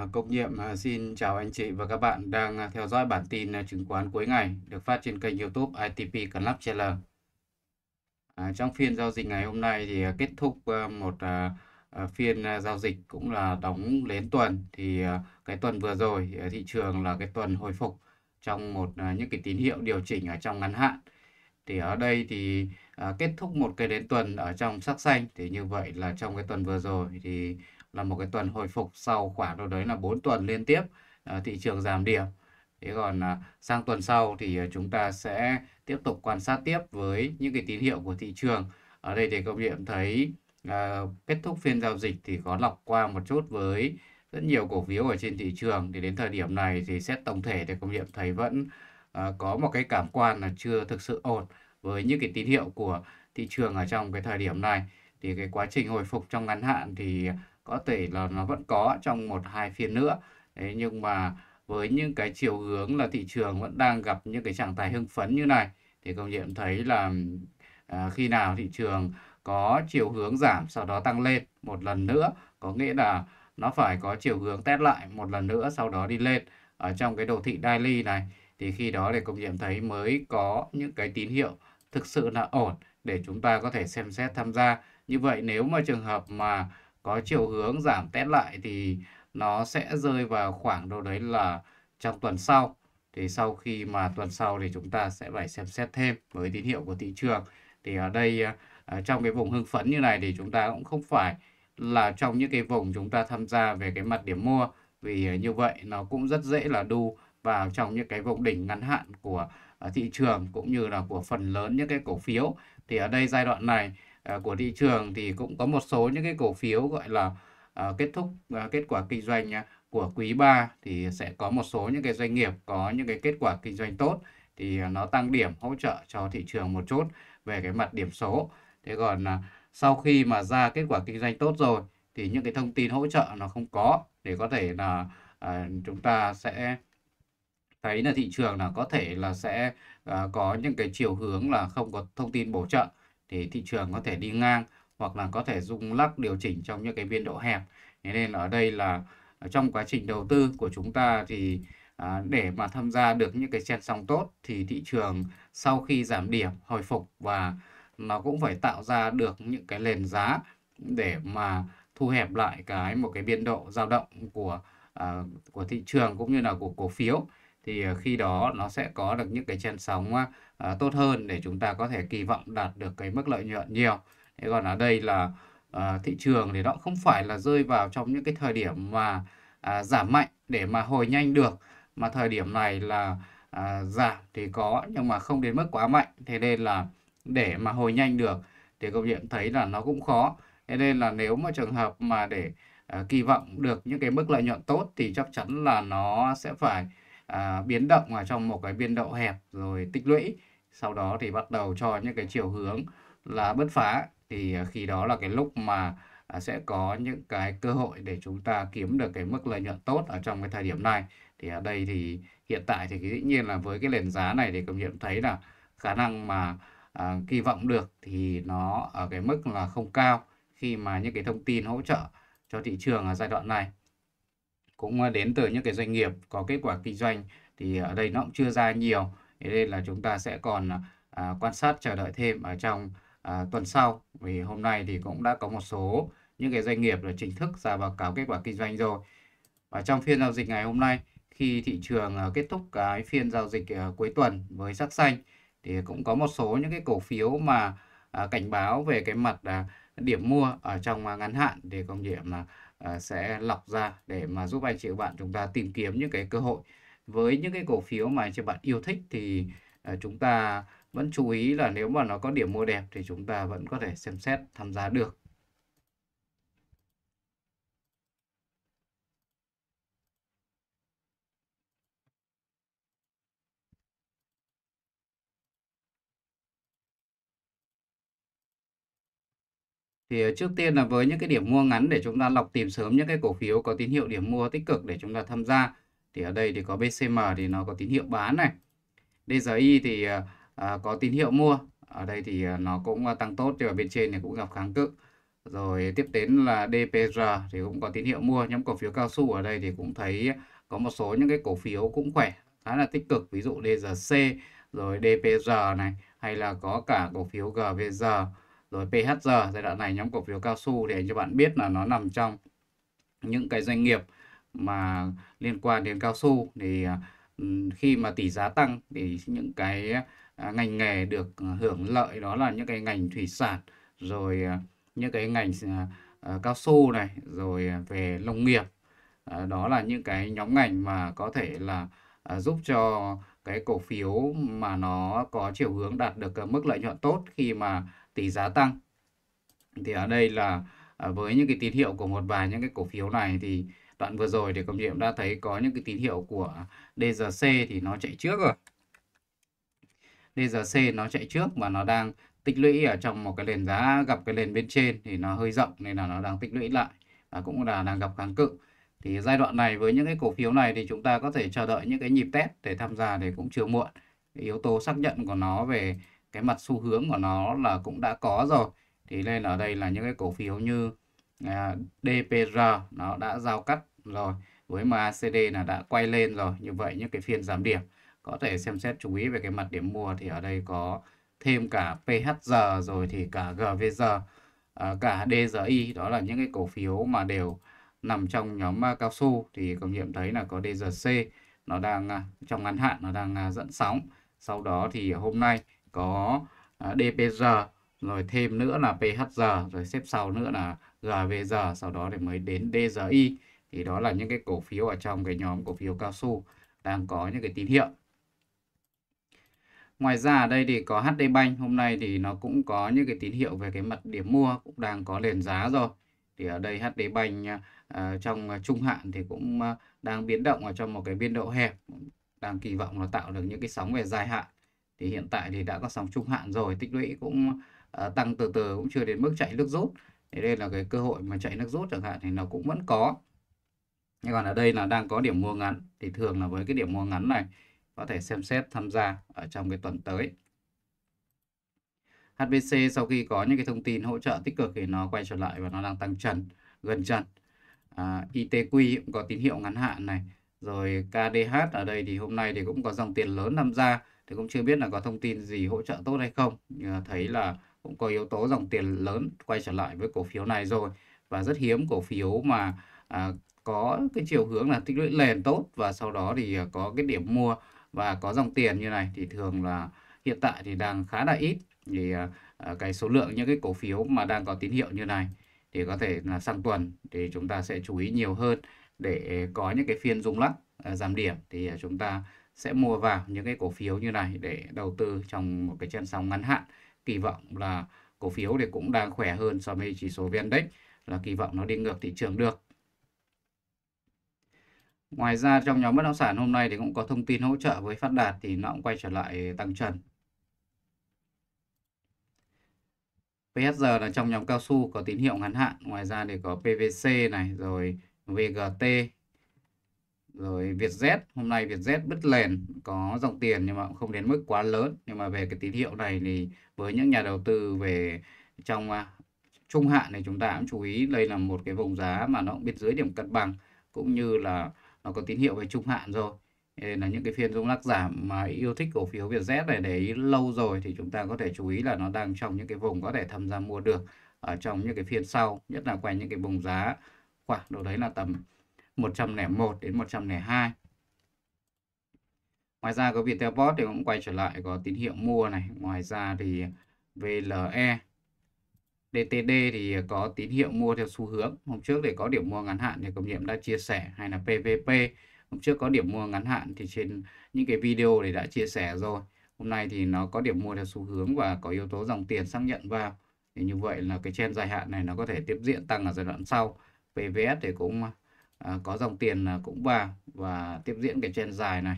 À, Công Nhiệm à, xin chào anh chị và các bạn đang à, theo dõi bản tin chứng khoán cuối ngày được phát trên kênh youtube ITP Club CL. À, trong phiên giao dịch ngày hôm nay thì kết thúc một à, phiên giao dịch cũng là đóng đến tuần thì à, cái tuần vừa rồi thị trường là cái tuần hồi phục trong một à, những cái tín hiệu điều chỉnh ở trong ngắn hạn. Thì ở đây thì à, kết thúc một cái đến tuần ở trong sắc xanh thì như vậy là trong cái tuần vừa rồi thì là một cái tuần hồi phục sau khoảng đâu đấy là 4 tuần liên tiếp ờ, thị trường giảm điểm. Thế còn à, sang tuần sau thì ờ, chúng ta sẽ tiếp tục quan sát tiếp với những cái tín hiệu của thị trường. Ở đây thì công bạn thấy ờ, kết thúc phiên giao dịch thì có lọc qua một chút với rất nhiều cổ phiếu ở trên thị trường thì đến thời điểm này thì xét tổng thể thì công nghiệm thấy vẫn có một cái cảm quan là chưa thực sự ổn với những cái tín hiệu của thị trường ở trong cái thời điểm này thì cái quá trình hồi phục trong ngắn hạn thì có thể là nó vẫn có trong một hai phiên nữa Đấy, nhưng mà với những cái chiều hướng là thị trường vẫn đang gặp những cái trạng thái hưng phấn như này thì công nhận thấy là à, khi nào thị trường có chiều hướng giảm sau đó tăng lên một lần nữa có nghĩa là nó phải có chiều hướng test lại một lần nữa sau đó đi lên ở trong cái đồ thị daily này thì khi đó để công nhận thấy mới có những cái tín hiệu thực sự là ổn để chúng ta có thể xem xét tham gia như vậy nếu mà trường hợp mà có chiều hướng giảm test lại thì nó sẽ rơi vào khoảng đâu đấy là trong tuần sau thì sau khi mà tuần sau thì chúng ta sẽ phải xem xét thêm với tín hiệu của thị trường thì ở đây à, à, trong cái vùng hưng phấn như này thì chúng ta cũng không phải là trong những cái vùng chúng ta tham gia về cái mặt điểm mua vì à, như vậy nó cũng rất dễ là đu vào trong những cái vùng đỉnh ngắn hạn của thị trường cũng như là của phần lớn những cái cổ phiếu thì ở đây giai đoạn này Ờ, của thị trường thì cũng có một số những cái cổ phiếu gọi là ờ, kết thúc ờ, kết quả kinh doanh à, của quý 3 thì sẽ có một số những cái doanh nghiệp có những cái kết quả kinh doanh tốt thì à, nó tăng điểm hỗ trợ cho thị trường một chút về cái mặt điểm số. Thế còn à, sau khi mà ra kết quả kinh doanh tốt rồi thì những cái thông tin hỗ trợ nó không có để có thể là chúng ta sẽ thấy là thị trường là có thể là sẽ có những cái chiều hướng là không có thông tin bổ trợ thì thị trường có thể đi ngang hoặc là có thể rung lắc điều chỉnh trong những cái biên độ hẹp thế nên ở đây là trong quá trình đầu tư của chúng ta thì à, để mà tham gia được những cái chen sóng tốt thì thị trường sau khi giảm điểm hồi phục và nó cũng phải tạo ra được những cái nền giá để mà thu hẹp lại cái một cái biên độ dao động của à, của thị trường cũng như là của cổ phiếu thì ờ, khi đó nó sẽ có được những cái chân sóng uh, ờ, tốt hơn để chúng ta có thể kỳ vọng đạt được cái mức lợi nhuận nhiều. Thế còn ở đây là uh, thị trường thì nó không phải là rơi vào trong những cái thời điểm mà uh, giảm mạnh để mà hồi nhanh được mà thời điểm này là uh, giảm thì có nhưng mà không đến mức quá mạnh thế nên là để mà hồi nhanh được thì công nhận thấy là nó cũng khó. Thế nên là nếu mà trường hợp mà để uh, kỳ vọng được những cái mức lợi nhuận tốt thì chắc chắn là nó sẽ phải À, biến động ở trong một cái biên độ hẹp rồi tích lũy sau đó thì bắt đầu cho những cái chiều hướng là bứt phá thì à, khi đó là cái lúc mà à, sẽ có những cái cơ hội để chúng ta kiếm được cái mức lợi nhuận tốt ở trong cái thời điểm này thì ở đây thì hiện tại thì dĩ nhiên là với cái nền giá này thì công nhận thấy là khả năng mà à, kỳ vọng được thì nó ở cái mức là không cao khi mà những cái thông tin hỗ trợ cho thị trường ở giai đoạn này cũng ờ, đến từ những cái doanh nghiệp có kết quả kinh doanh thì ở đây nó cũng chưa ra nhiều thế nên là chúng ta sẽ còn ờ, à, quan sát chờ đợi thêm ở trong à, tuần sau vì hôm nay thì cũng đã có một số những cái doanh nghiệp là chính thức ra báo cáo kết quả kinh doanh rồi và trong phiên giao dịch ngày hôm nay khi thị trường à, kết thúc cái phiên giao dịch à, cuối tuần với sắc xanh thì cũng có một số những cái cổ phiếu mà à, cảnh báo về cái mặt à, điểm mua ở trong à, ngắn hạn để công điểm là À, sẽ lọc ra để mà giúp anh chị và bạn chúng ta tìm kiếm những cái cơ hội với những cái cổ phiếu mà anh chị bạn yêu thích thì à, chúng ta vẫn chú ý là nếu mà nó có điểm mua đẹp thì chúng ta vẫn có thể xem xét tham gia được thì ờ, trước tiên là với những cái điểm mua ngắn để chúng ta lọc tìm sớm những cái cổ phiếu có tín hiệu điểm mua tích cực để chúng ta tham gia thì ở đây thì có BCM thì nó có tín hiệu bán này DGI thì à, có tín hiệu mua ở đây thì nó cũng tăng tốt nhưng mà bên trên thì cũng gặp kháng cự rồi tiếp đến là DPR thì cũng có tín hiệu mua nhóm cổ phiếu cao su ở đây thì cũng thấy có một số những cái cổ phiếu cũng khỏe khá là tích cực ví dụ DRC rồi DPR này hay là có cả cổ phiếu GVR rồi PHG giai đoạn này nhóm cổ phiếu cao su để cho bạn biết là nó nằm trong những cái doanh nghiệp mà liên quan đến cao su thì à, khi mà tỷ giá tăng thì những cái à, ngành nghề được à, hưởng lợi đó là những cái ngành thủy sản rồi những cái ngành cao su này rồi về nông nghiệp đó là những cái nhóm ngành mà có thể là giúp cho cái cổ phiếu mà nó có chiều hướng đạt được mức lợi nhuận tốt khi mà tỷ giá tăng thì ở đây là à, với những cái tín hiệu của một vài những cái cổ phiếu này thì đoạn vừa rồi thì công nhiệm đã thấy có những cái tín hiệu của DGC thì nó chạy trước rồi DGC nó chạy trước và nó đang tích lũy ở trong một cái nền giá gặp cái nền bên trên thì nó hơi rộng nên là nó đang tích lũy lại và cũng là đang gặp kháng cự thì giai đoạn này với những cái cổ phiếu này thì chúng ta có thể chờ đợi những cái nhịp test để tham gia thì cũng chưa muộn yếu tố xác nhận của nó về cái mặt xu hướng của nó là cũng đã có rồi thì nên ở đây là những cái cổ phiếu như à, DPR nó đã giao cắt rồi với MACD là đã quay lên rồi như vậy những cái phiên giảm điểm có thể xem xét chú ý về cái mặt điểm mua thì ở đây có thêm cả PHG rồi thì cả GVG à, cả DGI đó là những cái cổ phiếu mà đều nằm trong nhóm à, cao su thì công nghiệm thấy là có DGC nó đang à, trong ngắn hạn nó đang à, dẫn sóng sau đó thì hôm nay có à, DPG rồi thêm nữa là PHG rồi xếp sau nữa là GVG sau đó thì mới đến DGI thì đó là những cái cổ phiếu ở trong cái nhóm cổ phiếu cao su đang có những cái tín hiệu Ngoài ra ở đây thì có HD Bank hôm nay thì nó cũng có những cái tín hiệu về cái mặt điểm mua cũng đang có nền giá rồi. Thì ở đây HD Bank uh, trong trung hạn thì cũng uh, đang biến động ở trong một cái biên độ hẹp, đang kỳ vọng nó tạo được những cái sóng về dài hạn thì hiện tại thì đã có sóng trung hạn rồi tích lũy cũng uh, tăng từ từ cũng chưa đến mức chạy nước rút thì đây là cái cơ hội mà chạy nước rút chẳng hạn thì nó cũng vẫn có nhưng còn ở đây là đang có điểm mua ngắn thì thường là với cái điểm mua ngắn này có thể xem xét tham gia ở trong cái tuần tới HBC sau khi có những cái thông tin hỗ trợ tích cực thì nó quay trở lại và nó đang tăng trần gần trần à, ITQ cũng có tín hiệu ngắn hạn này rồi KDH ở đây thì hôm nay thì cũng có dòng tiền lớn tham gia thì cũng chưa biết là có thông tin gì hỗ trợ tốt hay không ờ, thấy là cũng có yếu tố dòng tiền lớn quay trở lại với cổ phiếu này rồi và rất hiếm cổ phiếu mà à, có cái chiều hướng là tích lũy lên tốt và sau đó thì à, có cái điểm mua và có dòng tiền như này thì thường là hiện tại thì đang khá là ít thì à, à, cái số lượng những cái cổ phiếu mà đang có tín hiệu như này thì có thể là sang tuần thì chúng ta sẽ chú ý nhiều hơn để có những cái phiên rung lắc à, giảm điểm thì à, chúng ta sẽ mua vào những cái cổ phiếu như này để đầu tư trong một cái chân sóng ngắn hạn kỳ vọng là cổ phiếu thì cũng đang khỏe hơn so với chỉ số VN-Index là kỳ vọng nó đi ngược thị trường được Ngoài ra trong nhóm bất động sản hôm nay thì cũng có thông tin hỗ trợ với Phát Đạt thì nó cũng quay trở lại tăng trần. PSR là trong nhóm cao su có tín hiệu ngắn hạn, ngoài ra thì có PVC này rồi VGT rồi Vietjet hôm nay Vietjet bứt lèn có dòng tiền nhưng mà cũng không đến mức quá lớn nhưng mà về cái tín hiệu này thì với những nhà đầu tư về trong à, trung hạn này chúng ta cũng chú ý đây là một cái vùng giá mà nó cũng bên dưới điểm cân bằng cũng như là nó có tín hiệu về trung hạn rồi nên là những cái phiên rung lắc giảm mà yêu thích cổ phiếu Vietjet này để ý lâu rồi thì chúng ta có thể chú ý là nó đang trong những cái vùng có thể tham gia mua được ở trong những cái phiên sau nhất là quanh những cái vùng giá khoảng đâu đấy là tầm 101 đến 102. Ngoài ra có viettel Viettelbot thì cũng quay trở lại có tín hiệu mua này. Ngoài ra thì VLE, DTD thì có tín hiệu mua theo xu hướng. Hôm trước để có điểm mua ngắn hạn thì công nhiệm đã chia sẻ hay là PVP. Hôm trước có điểm mua ngắn hạn thì trên những cái video này đã chia sẻ rồi. Hôm nay thì nó có điểm mua theo xu hướng và có yếu tố dòng tiền xác nhận vào. Thì như vậy là cái trend dài hạn này nó có thể tiếp diễn tăng ở giai đoạn sau. PVS thì cũng Ờ, có dòng tiền cũng vào và tiếp diễn cái trend dài này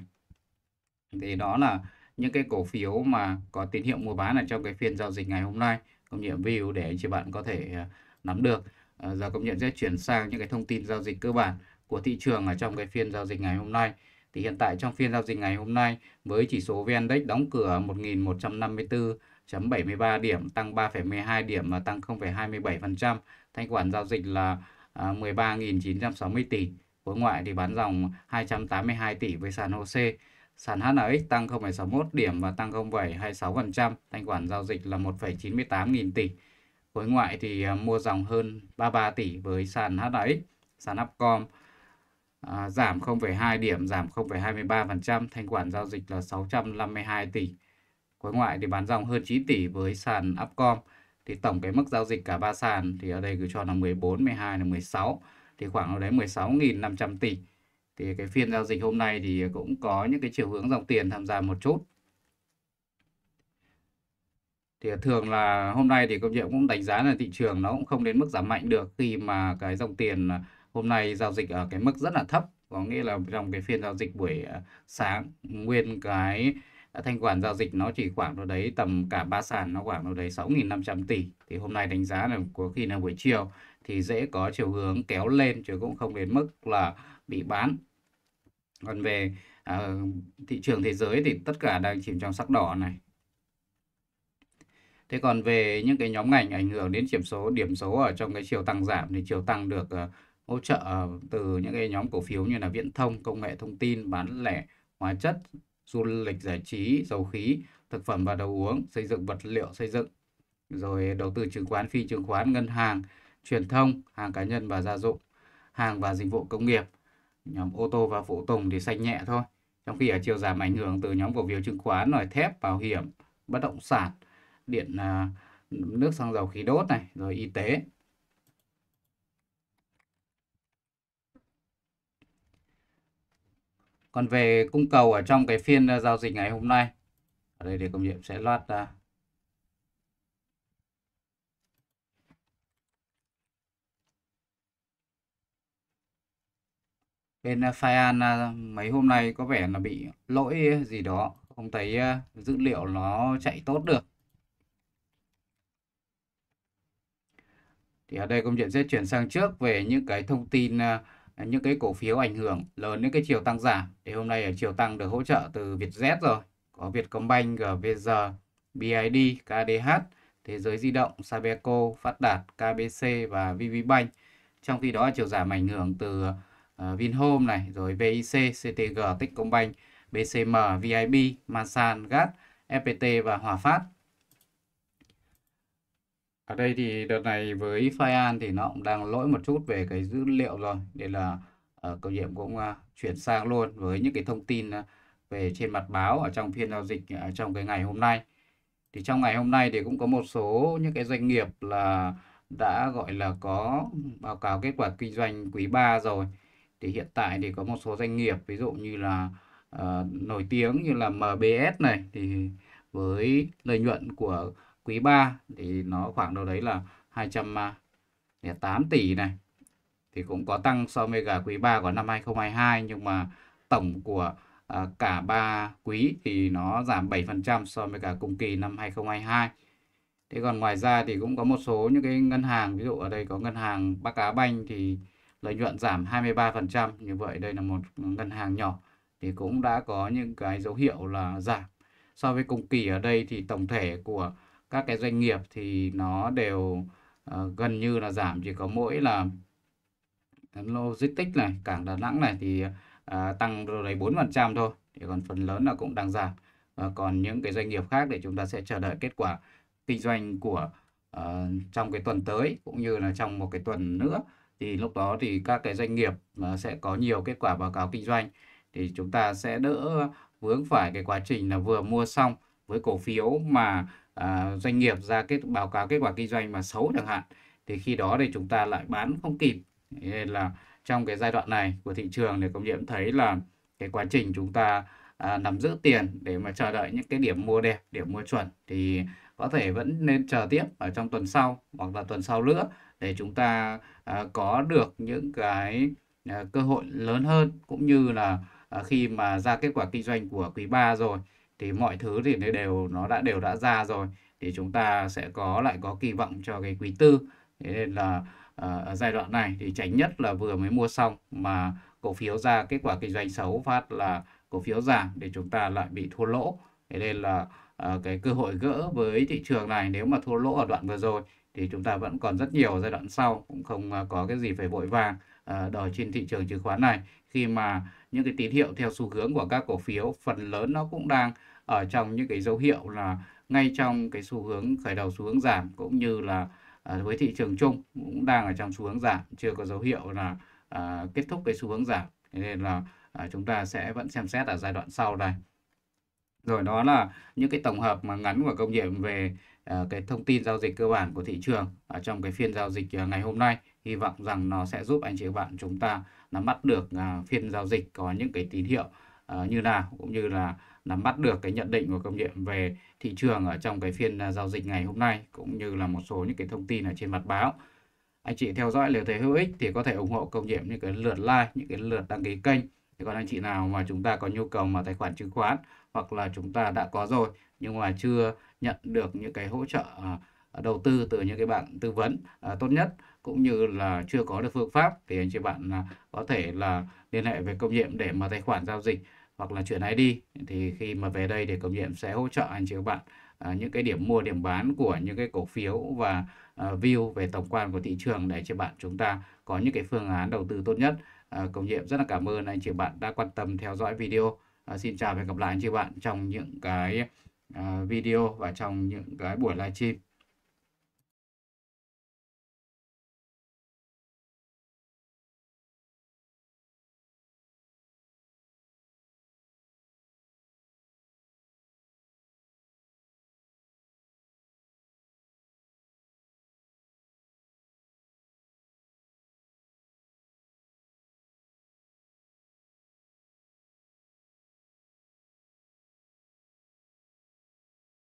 thì đó là những cái cổ phiếu mà có tín hiệu mua bán ở trong cái phiên giao dịch ngày hôm nay công nhận view để anh chị bạn có thể ờ, nắm được à, giờ công nhận sẽ chuyển sang những cái thông tin giao dịch cơ bản của thị trường ở trong cái phiên giao dịch ngày hôm nay thì hiện tại trong phiên giao dịch ngày hôm nay với chỉ số VN Index đóng cửa 1154.73 điểm tăng 3,12 điểm và tăng 0,27%. Thanh khoản giao dịch là 13.960 à, tỷ. Khối ngoại thì bán dòng 282 tỷ với sàn HOSE. Sàn HNX tăng 0,61 điểm và tăng 0,26%, thanh khoản giao dịch là 1,98 nghìn tỷ. Khối ngoại thì à, mua dòng hơn 33 tỷ với sàn HNX, sàn Upcom à, giảm 0,2 điểm, giảm 0,23%, thanh khoản giao dịch là 652 tỷ. Khối ngoại thì bán dòng hơn 9 tỷ với sàn Upcom, thì tổng cái mức giao dịch cả ba sàn thì ở đây cứ cho là 14, 12 là 16 thì khoảng ở đấy 16.500 tỷ thì cái phiên giao dịch hôm nay thì cũng có những cái chiều hướng dòng tiền tham gia một chút thì thường là hôm nay thì công nhiệm cũng đánh giá là thị trường nó cũng không đến mức giảm mạnh được khi mà cái dòng tiền à, hôm nay giao dịch ở cái mức rất là thấp có nghĩa là trong cái phiên giao dịch buổi à, sáng nguyên cái thanh khoản giao dịch nó chỉ khoảng đâu đấy tầm cả ba sàn nó khoảng đâu đấy 6.500 tỷ thì hôm nay đánh giá là có khi là buổi chiều thì dễ có chiều hướng kéo lên chứ cũng không đến mức là bị bán còn về à, thị trường thế giới thì tất cả đang chìm trong sắc đỏ này Thế còn về những cái nhóm ngành ảnh hưởng đến chỉ số điểm số ở trong cái chiều tăng giảm thì chiều tăng được uh, hỗ trợ à, từ những cái nhóm cổ phiếu như là viễn thông, công nghệ thông tin, bán lẻ, hóa chất, du lịch giải trí, dầu khí, thực phẩm và đồ uống, xây dựng vật liệu xây dựng, rồi đầu tư chứng khoán, phi chứng khoán, ngân hàng, truyền thông, hàng cá nhân và gia dụng, hàng và dịch vụ công nghiệp. Nhóm ô tô và phụ tùng thì xanh nhẹ thôi. Trong khi ở chiều giảm ảnh hưởng từ nhóm cổ phiếu chứng khoán, rồi thép, bảo hiểm, bất động sản, điện à, nước xăng dầu khí đốt này, rồi y tế. còn về cung cầu ở trong cái phiên ờ, giao dịch ngày hôm nay ở đây thì công nhiệm sẽ loát ra bên ờ, Fian ờ, mấy hôm nay có vẻ là bị lỗi gì đó không thấy dữ liệu nó chạy tốt được thì ở đây công chuyện sẽ chuyển sang trước về những cái thông tin những cái cổ phiếu ảnh hưởng lớn đến cái chiều tăng giảm thì hôm nay ở chiều tăng được hỗ trợ từ Vietjet rồi có Vietcombank, GVG, BID, KDH, Thế giới di động, Sabeco, Phát đạt, KBC và VVBank. Trong khi đó chiều giảm ảnh hưởng từ uh, Vinhome này, rồi VIC, CTG, Techcombank, BCM, VIB, Masan, GAT, FPT và Hòa Phát ở đây thì đợt này với Fian thì nó cũng đang lỗi một chút về cái dữ liệu rồi nên là ở ờ, câu nhiệm cũng uh, chuyển sang luôn với những cái thông tin uh, về trên mặt báo ở trong phiên giao dịch ở trong cái ngày hôm nay thì trong ngày hôm nay thì cũng có một số những cái doanh nghiệp là đã gọi là có báo cáo kết quả kinh doanh quý 3 rồi thì hiện tại thì có một số doanh nghiệp ví dụ như là uh, nổi tiếng như là MBS này thì với lợi nhuận của quý 3 thì nó khoảng đâu đấy là 208 à, tỷ này thì cũng có tăng so với cả quý 3 của năm 2022 nhưng mà tổng của à, cả ba quý thì nó giảm 7% so với cả cùng kỳ năm 2022. Thế còn ngoài ra thì cũng có một số những cái ngân hàng ví dụ ở đây có ngân hàng Bắc Á Banh thì lợi nhuận giảm 23%, như vậy đây là một ngân hàng nhỏ thì cũng đã có những cái dấu hiệu là giảm. So với cùng kỳ ở đây thì tổng thể của các cái doanh nghiệp thì nó đều uh, gần như là giảm chỉ có mỗi là logistics này cảng Đà Nẵng này thì uh, tăng rồi đấy trăm thôi thì còn phần lớn là cũng đang giảm và còn những cái doanh nghiệp khác để chúng ta sẽ chờ đợi kết quả kinh doanh của uh, trong cái tuần tới cũng như là trong một cái tuần nữa thì lúc đó thì các cái doanh nghiệp uh, sẽ có nhiều kết quả báo cáo kinh doanh thì chúng ta sẽ đỡ vướng phải cái quá trình là vừa mua xong với cổ phiếu mà À, doanh nghiệp ra kết báo cáo kết quả kinh doanh mà xấu chẳng hạn thì khi đó thì chúng ta lại bán không kịp nên là trong cái giai đoạn này của thị trường thì công nhiệm thấy là cái quá trình chúng ta à, nắm giữ tiền để mà chờ đợi những cái điểm mua đẹp điểm mua chuẩn thì có thể vẫn nên chờ tiếp ở trong tuần sau hoặc là tuần sau nữa để chúng ta à, có được những cái à, cơ hội lớn hơn cũng như là à, khi mà ra kết quả kinh doanh của quý 3 rồi thì mọi thứ thì đều nó đã đều đã ra rồi thì chúng ta sẽ có lại có kỳ vọng cho cái quý tư thế nên là ờ, ở giai đoạn này thì tránh nhất là vừa mới mua xong mà cổ phiếu ra kết quả kinh doanh xấu phát là cổ phiếu giảm để chúng ta lại bị thua lỗ thế nên là ờ, cái cơ hội gỡ với thị trường này nếu mà thua lỗ ở đoạn vừa rồi thì chúng ta vẫn còn rất nhiều giai đoạn sau cũng không ờ, có cái gì phải vội vàng đòi trên thị trường chứng khoán này khi mà những cái tín hiệu theo xu hướng của các cổ phiếu phần lớn nó cũng đang ở trong những cái dấu hiệu là ngay trong cái xu hướng khởi đầu xu hướng giảm cũng như là à, với thị trường chung cũng đang ở trong xu hướng giảm chưa có dấu hiệu là à, kết thúc cái xu hướng giảm nên là à, chúng ta sẽ vẫn xem xét ở giai đoạn sau đây rồi đó là những cái tổng hợp mà ngắn và công nghiệm về à, cái thông tin giao dịch cơ bản của thị trường ở trong cái phiên giao dịch à, ngày hôm nay hy vọng rằng nó sẽ giúp anh chị và bạn chúng ta nắm bắt được à, phiên giao dịch có những cái tín hiệu Ờ, như nào cũng như là nắm bắt được cái nhận định của công điện về thị trường ở trong cái phiên à, giao dịch ngày hôm nay cũng như là một số những cái thông tin ở trên mặt báo anh chị theo dõi nếu thấy hữu ích thì có thể ủng hộ công nhiệm những cái lượt like những cái lượt đăng ký kênh thì còn anh chị nào mà chúng ta có nhu cầu mà tài khoản chứng khoán hoặc là chúng ta đã có rồi nhưng mà chưa nhận được những cái hỗ trợ à, đầu tư từ những cái bạn tư vấn à, tốt nhất cũng như là chưa có được phương pháp thì anh chị bạn có thể là liên hệ với công nhiệm để mở tài khoản giao dịch hoặc là chuyển ID thì khi mà về đây để công nghiệm sẽ hỗ trợ anh chị các bạn à, những cái điểm mua điểm bán của những cái cổ phiếu và à, view về tổng quan của thị trường để cho bạn chúng ta có những cái phương án đầu tư tốt nhất à, công nghiệm rất là cảm ơn anh chị bạn đã quan tâm theo dõi video à, xin chào và hẹn gặp lại anh chị bạn trong những cái à, video và trong những cái buổi livestream